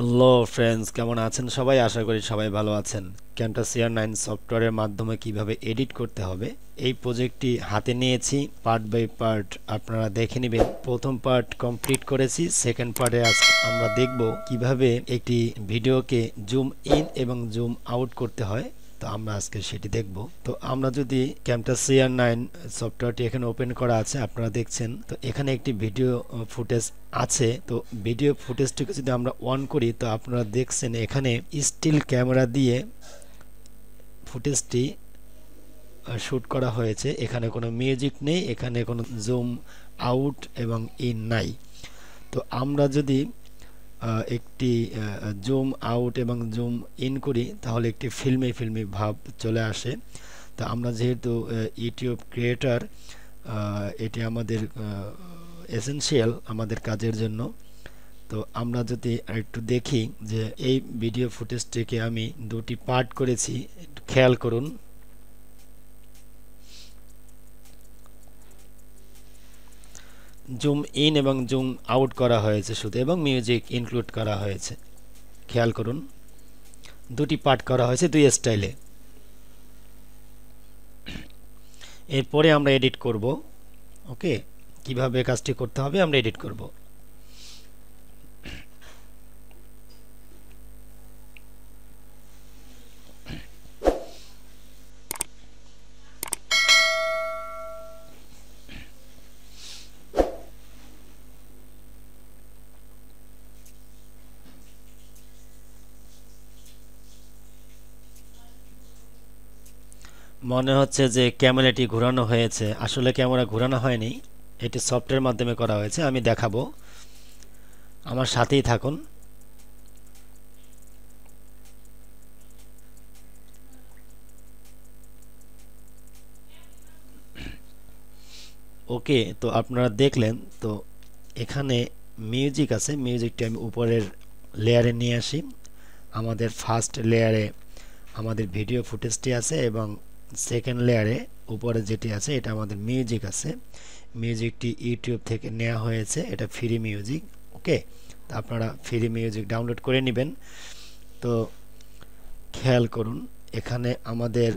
hello friends কেমন আছেন সবাই আশা করি সবাই ভালো আছেন ক্যাম্টাসিয়ার নাইন সফটওয়্যারের মাধ্যমে কিভাবে এডিট করতে হবে এই প্রজেক্টটি হাতে নিয়েছি পার্ট বাই পার্ট আপনারা দেখে নেবেন প্রথম পার্ট কমপ্লিট করেছি সেকেন্ড পার্টে আজ আমরা দেখব কিভাবে একটি ভিডিওকে জুম ইন এবং জুম আউট করতে হয় তো আমরা আজকে সেটি দেখব তো আমরা যদি ক্যামটাস সিআর নাইন সফটওয়্যারটি এখানে ওপেন করা আছে আপনারা দেখছেন তো এখানে একটি ভিডিও ফুটেজ আছে তো ভিডিও ফুটেজটিকে যদি আমরা অন করি তো আপনারা দেখছেন এখানে স্টিল ক্যামেরা দিয়ে ফুটেজটি শ্যুট করা হয়েছে এখানে কোনো মিউজিক নেই এখানে কোনো জুম আউট এবং ইন নাই তো আমরা যদি একটি জুম আউট এবং জুম ইন করি তাহলে একটি ফিল্মে ফিল্মে ভাব চলে আসে তা আমরা যেহেতু ইউটিউব ক্রিয়েটার এটি আমাদের এসেনশিয়াল আমাদের কাজের জন্য তো আমরা যদি একটু দেখি যে এই ভিডিও ফুটেজটিকে আমি দুটি পার্ট করেছি খেয়াল করুন জুম ইন এবং জুম আউট করা হয়েছে শুধু এবং মিউজিক ইনক্লুড করা হয়েছে খেয়াল করুন দুটি পার্ট করা হয়েছে দুই স্টাইলে এরপরে আমরা এডিট করব ওকে কিভাবে কাজটি করতে হবে আমরা এডিট করব মনে হচ্ছে যে ক্যামেরাটি ঘোরানো হয়েছে আসলে ক্যামেরা ঘোরানো হয়নি এটি সফটওয়্যার মাধ্যমে করা হয়েছে আমি দেখাবো আমার সাথেই থাকুন ওকে তো আপনারা দেখলেন তো এখানে মিউজিক আছে মিউজিকটি আমি উপরের লেয়ারে নিয়ে আসি আমাদের ফার্স্ট লেয়ারে আমাদের ভিডিও ফুটেজটি আছে এবং সেকেন্ড লেয়ারে উপরে যেটি আছে এটা আমাদের মিউজিক আছে মিউজিকটি ইউটিউব থেকে নেওয়া হয়েছে এটা ফ্রি মিউজিক ওকে তো আপনারা ফ্রি মিউজিক ডাউনলোড করে নেবেন তো খেয়াল করুন এখানে আমাদের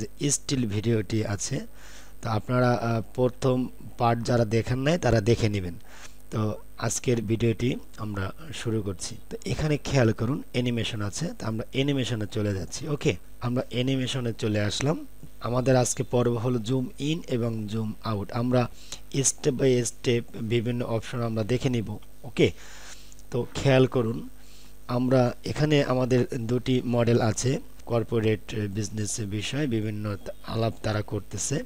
যে স্টিল ভিডিওটি আছে তো আপনারা প্রথম পার্ট যারা দেখেন নাই তারা দেখে নেবেন তো আজকের ভিডিওটি আমরা শুরু করছি তো এখানে খেয়াল করুন অ্যানিমেশন আছে তো আমরা অ্যানিমেশনে চলে যাচ্ছি ওকে আমরা অ্যানিমেশনে চলে আসলাম আমাদের আজকে পর্ব হলো জুম ইন এবং জুম আউট আমরা স্টেপ বাই স্টেপ বিভিন্ন অপশন আমরা দেখে নিব ওকে তো খেয়াল করুন আমরা এখানে আমাদের দুটি মডেল আছে কর্পোরেট বিজনেস বিষয়ে বিভিন্ন আলাপ তারা করতেছে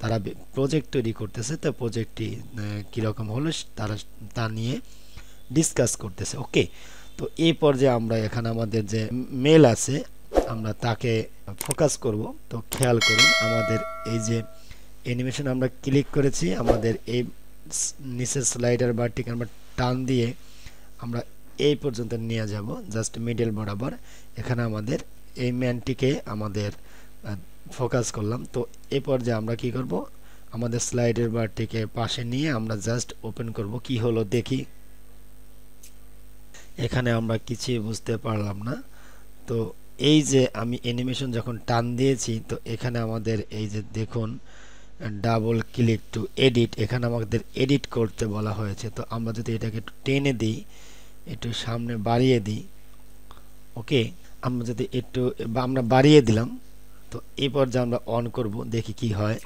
তারা প্রজেক্ট তৈরি করতেছে তো প্রজেক্টটি কীরকম হলো তারা তা নিয়ে ডিসকাস করতেছে ওকে তো এই পর্যায়ে আমরা এখানে আমাদের যে মেল আছে আমরা তাকে ফোকাস করব তো খেয়াল করুন আমাদের এই যে অ্যানিমেশন আমরা ক্লিক করেছি আমাদের এই নিচের স্লাইডার বা বারটিকে আমরা টান দিয়ে আমরা এই পর্যন্ত নিয়ে যাব জাস্ট মিডল বরাবর এখানে আমাদের এই ম্যানটিকে আমাদের ফোকাস করলাম তো এ পর্যায়ে আমরা কি করব আমাদের স্লাইডের বারটিকে পাশে নিয়ে আমরা জাস্ট ওপেন করব কি হলো দেখি এখানে আমরা কিছুই বুঝতে পারলাম না তো এই যে আমি অ্যানিমেশন যখন টান দিয়েছি তো এখানে আমাদের এই যে দেখুন ডাবল ক্লিক টু এডিট এখানে আমাদের এডিট করতে বলা হয়েছে তো আমরা যদি এটাকে একটু টেনে দিই একটু সামনে বাড়িয়ে দিই ওকে আমরা যদি একটু আমরা বাড়িয়ে দিলাম তো এই পর্যায়ে আমরা অন করব দেখি কি হয়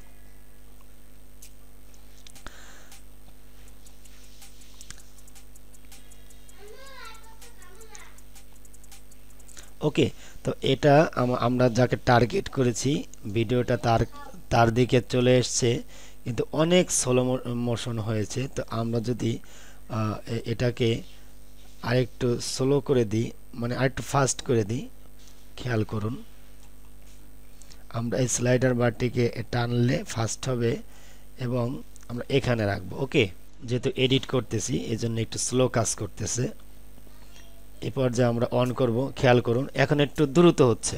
ওকে তো এটা আমরা যাকে টার্গেট করেছি ভিডিওটা তার তার দিকে চলে এসছে কিন্তু অনেক স্লো মোশন হয়েছে তো আমরা যদি এটাকে আরেকটু স্লো করে দিই মানে আরেকটু ফাস্ট করে দিই খেয়াল করুন আমরা এই স্লাইডার বারটিকে টানলে ফার্স্ট হবে এবং আমরা এখানে রাখবো ওকে যেহেতু এডিট করতেছি জন্য একটু স্লো কাজ করতেছে এ পর্যায়ে আমরা অন করব খেয়াল করুন এখন একটু দ্রুত হচ্ছে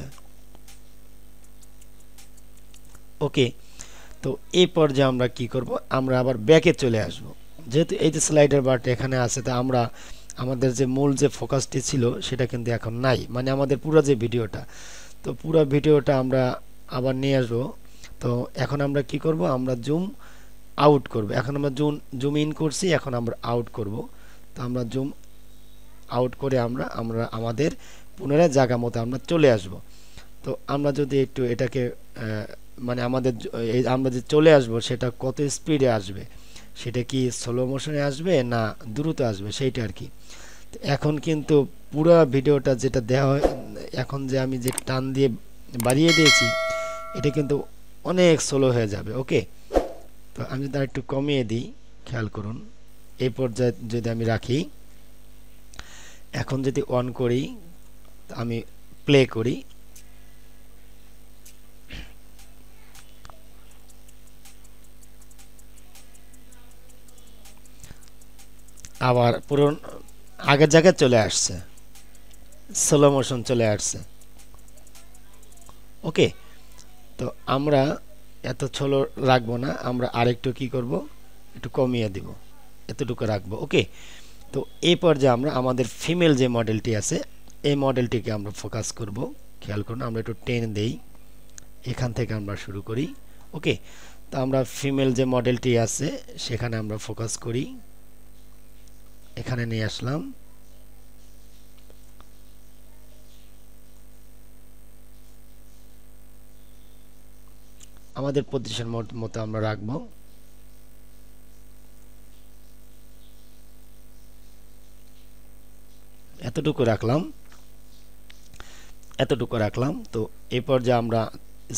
ওকে তো এই পর্যায়ে আমরা কি করব আমরা আবার ব্যাকে চলে আসব যেহেতু এই যে স্লাইডার বারটা এখানে আছে তো আমরা আমাদের যে মূল যে ফোকাসটি ছিল সেটা কিন্তু এখন নাই মানে আমাদের পুরো যে ভিডিওটা তো পুরো ভিডিওটা আমরা আবার নিয়ে আসবো তো এখন আমরা কি করব আমরা জুম আউট করব এখন আমরা জুম জুম ইন করছি এখন আমরা আউট করব তো আমরা জুম আউট করে আমরা আমরা আমাদের পুনরায় জায়গা মতো আমরা চলে আসব তো আমরা যদি একটু এটাকে মানে আমাদের আমরা যে চলে আসব সেটা কত স্পিডে আসবে সেটা কি স্লো মোশনে আসবে না দ্রুত আসবে সেইটা আর কি এখন কিন্তু পুরো ভিডিওটা যেটা দেওয়া এখন যে আমি যে টান দিয়ে বাড়িয়ে দিয়েছি এটা কিন্তু অনেক স্লো হয়ে যাবে ওকে তো আমি যদি একটু কমিয়ে দিই খেয়াল করুন এই পর্যায়ে যদি আমি রাখি এখন যদি অন করি আমি প্লে করি আবার পুরো আগের জায়গায় চলে আসছে স্লো মোশন চলে আসছে ওকে তো আমরা এত ছলো রাখবো না আমরা আরেকটু কি করব একটু কমিয়ে দেবো এতটুকু রাখবো ওকে তো এই পর্যায়ে আমরা আমাদের ফিমেল যে মডেলটি আছে এই মডেলটিকে আমরা ফোকাস করব খেয়াল করুন আমরা একটু টেন দেই এখান থেকে আমরা শুরু করি ওকে তো আমরা ফিমেল যে মডেলটি আছে সেখানে আমরা ফোকাস করি এখানে নিয়ে আসলাম আমাদের পজিশন মতো আমরা রাখব এতটুকু রাখলাম এতটুকু রাখলাম তো এই পর্যায়ে আমরা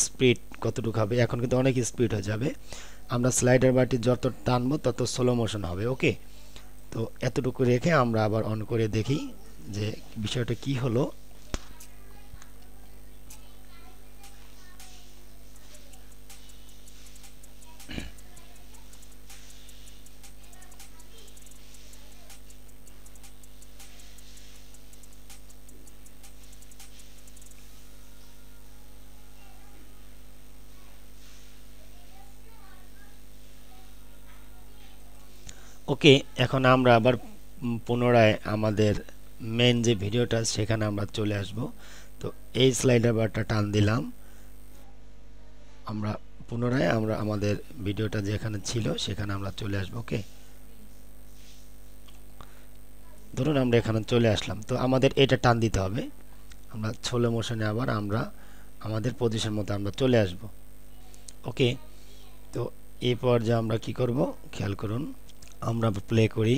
স্পিড কতটুকু হবে এখন কিন্তু অনেক স্পিড হয়ে যাবে আমরা স্লাইডার বাটি যত টানবো তত স্লো মোশন হবে ওকে তো এতটুকু রেখে আমরা আবার অন করে দেখি যে বিষয়টা কি হলো ওকে এখন আমরা আবার পুনরায় আমাদের মেন যে ভিডিওটা সেখানে আমরা চলে আসব তো এই স্লাইডার বারটা টান দিলাম আমরা পুনরায় আমরা আমাদের ভিডিওটা যেখানে ছিল সেখানে আমরা চলে আসব ওকে ধরুন আমরা এখানে চলে আসলাম তো আমাদের এটা টান দিতে হবে আমরা ছোলো মোশনে আবার আমরা আমাদের পজিশন মতো আমরা চলে আসব ওকে তো এ পর্যায়ে আমরা কি করব খেয়াল করুন আমরা প্লে করি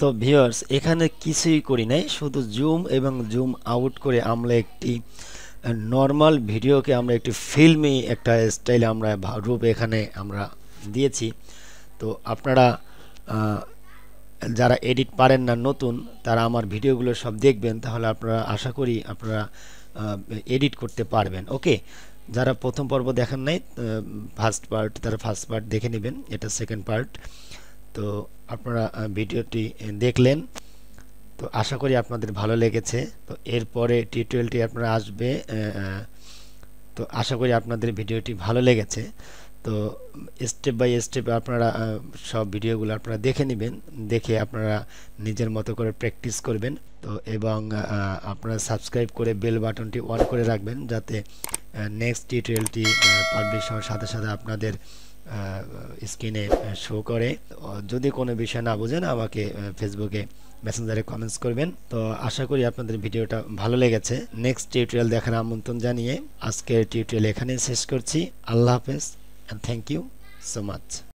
তো ভিউয়ার্স এখানে কিছুই করি নাই শুধু জুম এবং জুম আউট করে আমরা একটি নর্মাল ভিডিওকে আমরা একটি ফিল্মি একটা স্টাইল আমরা রূপ এখানে আমরা দিয়েছি তো আপনারা যারা এডিট পারেন না নতুন তারা আমার ভিডিওগুলো সব দেখবেন তাহলে আপনারা আশা করি আপনারা এডিট করতে পারবেন ওকে যারা প্রথম পর্ব দেখেন নাই ফার্স্ট পার্ট তারা ফার্স্ট পার্ট দেখে নেবেন এটা সেকেন্ড পার্ট তো আপনারা ভিডিওটি দেখলেন তো আশা করি আপনাদের ভালো লেগেছে তো এরপরে টিউটোরিয়ালটি আপনারা আসবে তো আশা করি আপনাদের ভিডিওটি ভালো লেগেছে তো স্টেপ বাই স্টেপ আপনারা সব ভিডিওগুলো আপনারা দেখে নেবেন দেখে আপনারা নিজের মতো করে প্র্যাকটিস করবেন তো এবং আপনারা সাবস্ক্রাইব করে বেল বাটনটি অন করে রাখবেন যাতে নেক্সট টি টুয়েলটি পাবলিশ হওয়ার সাথে সাথে আপনাদের স্ক্রিনে শো করে যদি কোনো বিষয় না বোঝেন আমাকে ফেসবুকে মেসেঞ্জারে কমেন্টস করবেন তো আশা করি আপনাদের ভিডিওটা ভালো লেগেছে নেক্সট টিউটোরিয়াল দেখার আমন্ত্রণ জানিয়ে আজকের টিউটোরিয়াল এখানেই শেষ করছি আল্লাহ হাফেজ and thank you so much